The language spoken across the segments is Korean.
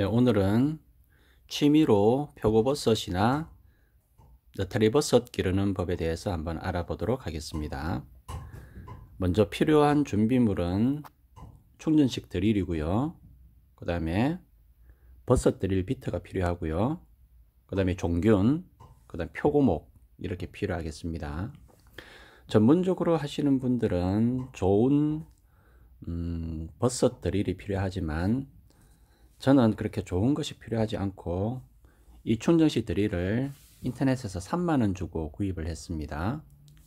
예, 오늘은 취미로 표고버섯이나 너트리버섯 기르는 법에 대해서 한번 알아보도록 하겠습니다. 먼저 필요한 준비물은 충전식 드릴이고요. 그 다음에 버섯 드릴 비트가 필요하고요. 그 다음에 종균, 그 다음 에 표고목 이렇게 필요하겠습니다. 전문적으로 하시는 분들은 좋은 음, 버섯 드릴이 필요하지만 저는 그렇게 좋은 것이 필요하지 않고 이충전식 드릴을 인터넷에서 3만원 주고 구입을 했습니다.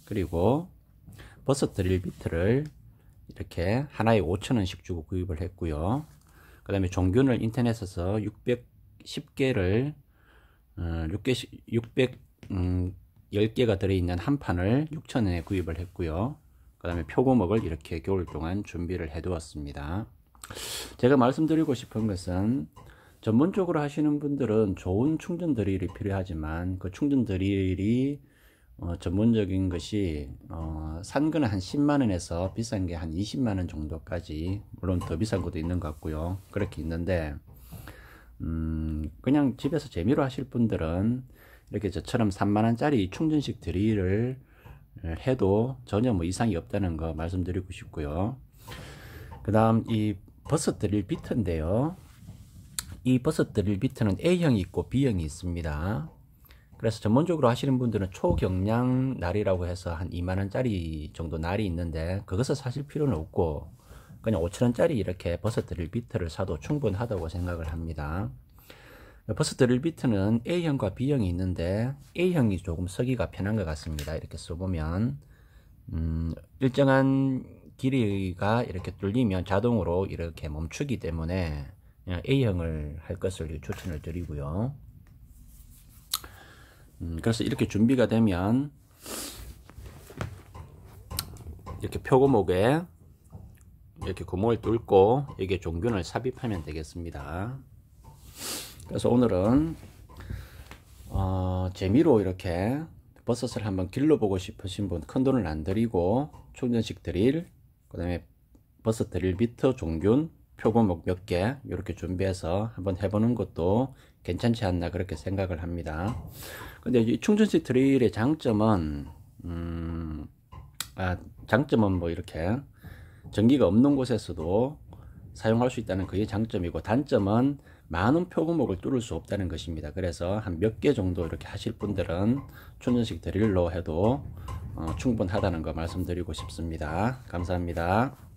그리고 버섯 드릴 비트를 이렇게 하나에 5천원씩 주고 구입을 했고요. 그 다음에 종균을 인터넷에서 610개를 6개, 어, 음, 10개가 들어있는 한 판을 6천원에 구입을 했고요. 그 다음에 표고먹을 이렇게 겨울 동안 준비를 해 두었습니다. 제가 말씀드리고 싶은 것은 전문적으로 하시는 분들은 좋은 충전 드릴이 필요하지만 그 충전 드릴이 어, 전문적인 것이 어, 산 거는 한 10만원에서 비싼 게 한 20만원 정도까지 물론 더 비싼 것도 있는 것 같고요 그렇게 있는데 음, 그냥 집에서 재미로 하실 분들은 이렇게 저처럼 3만원짜리 충전식 드릴을 해도 전혀 뭐 이상이 없다는 거 말씀드리고 싶고요 그 다음 이 버섯드릴 비트인데요. 이 버섯드릴 비트는 A형이 있고 B형이 있습니다. 그래서 전문적으로 하시는 분들은 초경량 날이라고 해서 한 2만원짜리 정도 날이 있는데 그것을 사실 필요는 없고 그냥 5천원짜리 이렇게 버섯드릴 비트를 사도 충분하다고 생각을 합니다. 버섯드릴 비트는 A형과 B형이 있는데 A형이 조금 서기가 편한 것 같습니다. 이렇게 써보면 음, 일정한 길이가 이렇게 뚫리면 자동으로 이렇게 멈추기 때문에 A형을 할 것을 추천을 드리고요. 음, 그래서 이렇게 준비가 되면 이렇게 표고목에 이렇게 구멍을 뚫고 여기에 종균을 삽입하면 되겠습니다. 그래서 오늘은 어, 재미로 이렇게 버섯을 한번 길러보고 싶으신 분 큰 돈을 안 드리고 충전식 드릴 그 다음에 버스 드릴 비트 종균 표고목 몇 개 이렇게 준비해서 한번 해보는 것도 괜찮지 않나 그렇게 생각을 합니다 근데 이 충전식 드릴의 장점은 음, 아, 장점은 뭐 이렇게 전기가 없는 곳에서도 사용할 수 있다는 그게 장점이고 단점은 많은 표고목을 뚫을 수 없다는 것입니다 그래서 한 몇 개 정도 이렇게 하실 분들은 충전식 드릴로 해도 어, 충분하다는 거 말씀드리고 싶습니다. 감사합니다.